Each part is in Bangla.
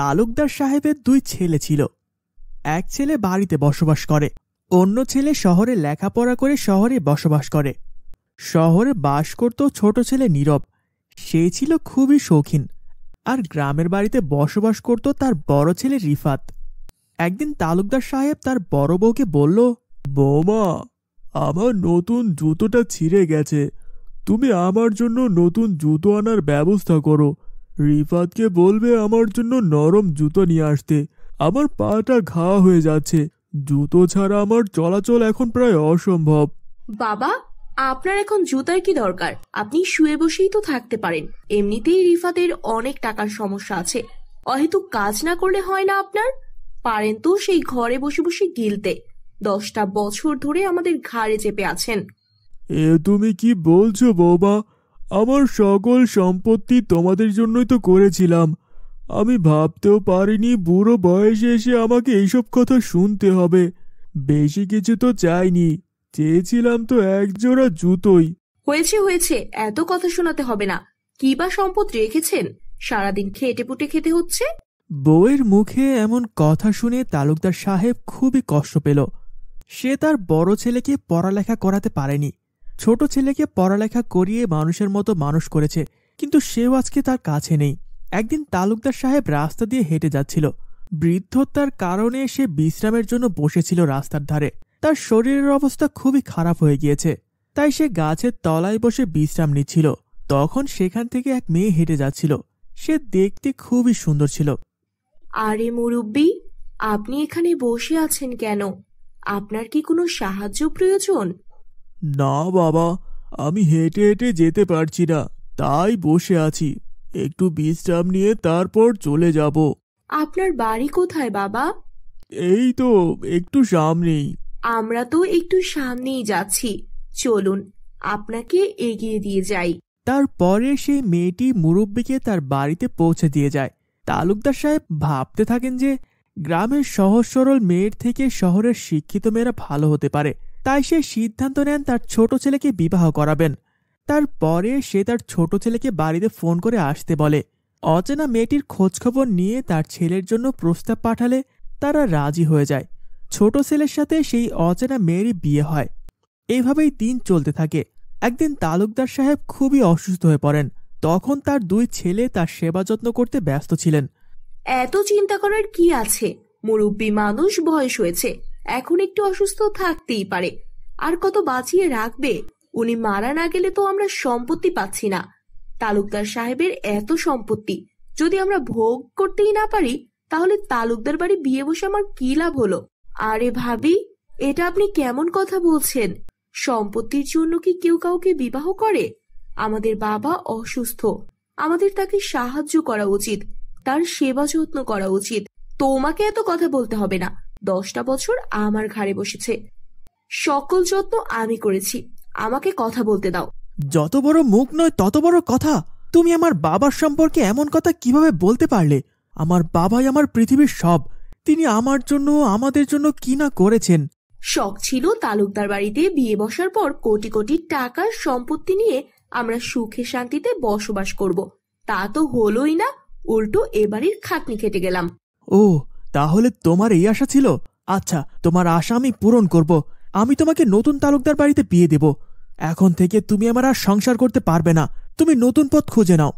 তালুকদার সাহেবের দুই ছেলে ছিল এক ছেলে বাড়িতে বসবাস করে অন্য ছেলে শহরে লেখাপড়া করে শহরে বসবাস করে শহরে বাস করত ছোট ছেলে নীরব সে ছিল খুবই শৌখিন আর গ্রামের বাড়িতে বসবাস করত তার বড় ছেলে রিফাত একদিন তালুকদার সাহেব তার বড় বউকে বলল বৌমা আমার নতুন জুতোটা ছিঁড়ে গেছে তুমি আমার জন্য নতুন জুতো আনার ব্যবস্থা করো রিফাতকে বলবে আমার জন্য নরম জুতো নিয়ে আসতে আমার পাটা ঘা হয়ে যাচ্ছে জুতো ছাড়া আমার চলাচল এখন প্রায় অসম্ভব বাবা আপনার এখন জুতার কি দরকার আপনি শুয়ে বসেই তো থাকতে পারেন এমনিতেই রিফাতের অনেক টাকার সমস্যা আছে অহেতু কাজ না করলে হয় না আপনার পারেন তো সেই ঘরে বসে বসে গিলতে দশটা বছর ধরে আমাদের ঘাড়ে চেপে আছেন এ তুমি কি বলছো বৌবা আমার সকল সম্পত্তি তোমাদের জন্যই তো করেছিলাম আমি ভাবতেও পারিনি বুড়ো বয়সে এসে আমাকে এইসব কথা শুনতে হবে বেশি কিছু তো চাইনি চেয়েছিলাম তো একজোড়া জুতোই হয়েছে হয়েছে এত কথা শোনাতে হবে না কি বা সম্পদ রেখেছেন সারাদিন খেটে পুটে খেতে হচ্ছে বউয়ের মুখে এমন কথা শুনে তালুকদার সাহেব খুবই কষ্ট পেল সে তার বড় ছেলেকে পড়ালেখা করাতে পারেনি ছোট ছেলেকে পড়ালেখা করিয়ে মানুষের মতো মানুষ করেছে কিন্তু সেও আজকে তার কাছে নেই একদিন তালুকদার সাহেব রাস্তা দিয়ে হেঁটে যাচ্ছিল বৃদ্ধতার কারণে সে বিশ্রামের জন্য বসেছিল রাস্তার ধারে তার শরীরের অবস্থা খুবই খারাপ হয়ে গিয়েছে তাই সে গাছের তলায় বসে বিশ্রাম নিচ্ছিল তখন সেখান থেকে এক মেয়ে হেঁটে যাচ্ছিল সে দেখতে খুবই সুন্দর ছিল আরে মুরব্বী আপনি এখানে বসে আছেন কেন আপনার কি কোনো সাহায্য প্রয়োজন না বাবা আমি হেঁটে হেঁটে যেতে পারছি না তাই বসে আছি একটু বিশ্রাম নিয়ে তারপর চলে যাব আপনার বাড়ি কোথায় বাবা এই তো একটু সামনেই আমরা তো একটু সামনেই যাচ্ছি চলুন আপনাকে এগিয়ে দিয়ে যাই তারপরে সেই মেয়েটি মুরব্বীকে তার বাড়িতে পৌঁছে দিয়ে যায় তালুকদার সাহেব ভাবতে থাকেন যে গ্রামের সহজ সরল মেয়ের থেকে শহরের শিক্ষিত মেয়েরা ভালো হতে পারে তাই সে সিদ্ধান্ত নেন তার ছোট ছেলেকে বিবাহ করাবেন তারপরে সে তার ছোট ছেলেকে বাড়িতে ফোন করে আসতে বলে অচেনা মেয়েটির খোঁজখবর নিয়ে তার ছেলের জন্য প্রস্তাব পাঠালে তারা রাজি হয়ে যায় ছোট ছেলের সাথে সেই অচেনা মেয়েরই বিয়ে হয় এইভাবেই দিন চলতে থাকে একদিন তালুকদার সাহেব খুবই অসুস্থ হয়ে পড়েন তখন তার দুই ছেলে তার সেবা যত্ন করতে ব্যস্ত ছিলেন এত চিন্তা করার কি আছে মুরব্বী মানুষ বয়স হয়েছে এখন একটু অসুস্থ থাকতেই পারে আর কত বাঁচিয়ে রাখবে উনি মারা না গেলে তো আমরা সম্পত্তি পাচ্ছি না তালুকদার সাহেবের এত সম্পত্তি যদি আমরা ভোগ করতেই না পারি তাহলে তালুকদার বাড়ি বিয়ে বসে আমার কি লাভ হলো আরে ভাবি এটা আপনি কেমন কথা বলছেন সম্পত্তির জন্য কি কেউ কাউকে বিবাহ করে আমাদের বাবা অসুস্থ আমাদের তাকে সাহায্য করা উচিত তার সেবা যত্ন করা উচিত তোমাকে এত কথা বলতে হবে না দশটা বছর আমার ঘাড়ে বসেছে সকল যত্ন আমি করেছি আমাকে কথা বলতে দাও যত বড় মুখ নয় তত বড় কথা তুমি আমার বাবার সম্পর্কে এমন কথা কিভাবে বলতে পারলে আমার বাবাই আমার পৃথিবীর সব তিনি আমার জন্য আমাদের জন্য কি না করেছেন শখ ছিল তালুকদার বাড়িতে বিয়ে বসার পর কোটি কোটি টাকার সম্পত্তি নিয়ে আমরা সুখে শান্তিতে বসবাস করব তা তো হলোই না উল্টো এবাড়ির খাটনি খেটে গেলাম ও তাহলে তোমার এই আশা ছিল আচ্ছা তোমার আশা আমি পূরণ করব আমি তোমাকে নতুন তালুকদার বাড়িতে বিয়ে দেব এখন থেকে তুমি আমার আর সংসার করতে পারবে না তুমি নতুন পথ খুঁজে নাও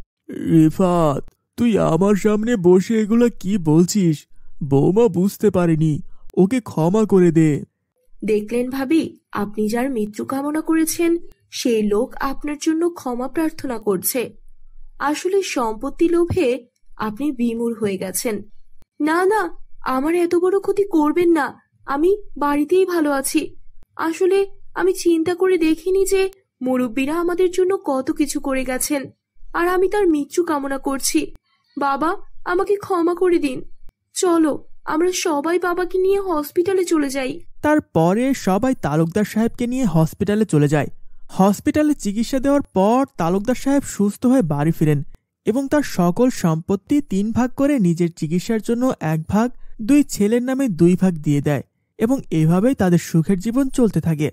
রিফাত তুই আমার সামনে বসে এগুলো কি বলছিস বৌমা বুঝতে পারেনি ওকে ক্ষমা করে দে দেখলেন ভাবি আপনি যার মৃত্যু কামনা করেছেন সেই লোক আপনার জন্য ক্ষমা প্রার্থনা করছে আসলে সম্পত্তি লোভে আপনি বিমূর হয়ে গেছেন না না আমার এত বড় ক্ষতি করবেন না আমি বাড়িতেই ভালো আছি আসলে আমি চিন্তা করে দেখিনি যে মুরব্বীরা আমাদের জন্য কত কিছু করে গেছেন আর আমি তার মৃত্যু কামনা করছি বাবা আমাকে ক্ষমা করে দিন চলো আমরা সবাই বাবাকে নিয়ে হসপিটালে চলে যাই তারপরে সবাই তালুকদার সাহেবকে নিয়ে হসপিটালে চলে যায় হসপিটালে চিকিৎসা দেওয়ার পর তালুকদার সাহেব সুস্থ হয়ে বাড়ি ফিরেন এবং তার সকল সম্পত্তি তিন ভাগ করে নিজের চিকিৎসার জন্য এক ভাগ দুই ছেলের নামে দুই ভাগ দিয়ে দেয় এবং এভাবেই তাদের সুখের জীবন চলতে থাকে